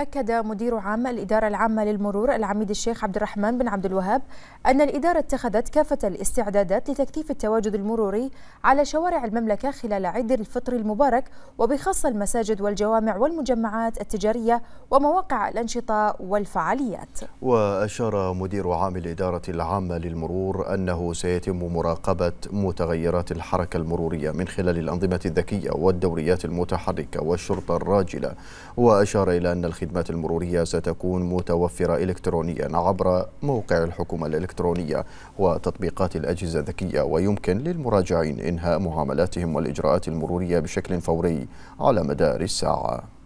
أكد مدير عام الإدارة العامة للمرور العميد الشيخ عبد الرحمن بن عبد الوهاب أن الإدارة اتخذت كافة الاستعدادات لتكثيف التواجد المروري على شوارع المملكة خلال عيد الفطر المبارك وبخاصة المساجد والجوامع والمجمعات التجارية ومواقع الأنشطة والفعاليات وأشار مدير عام الإدارة العامة للمرور أنه سيتم مراقبة متغيرات الحركة المرورية من خلال الأنظمة الذكية والدوريات المتحركة والشرطة الراجلة وأشار إلى أن الخدمات الخدمات المرورية ستكون متوفرة إلكترونيا عبر موقع الحكومة الإلكترونية وتطبيقات الأجهزة الذكية ويمكن للمراجعين إنهاء معاملاتهم والإجراءات المرورية بشكل فوري على مدار الساعة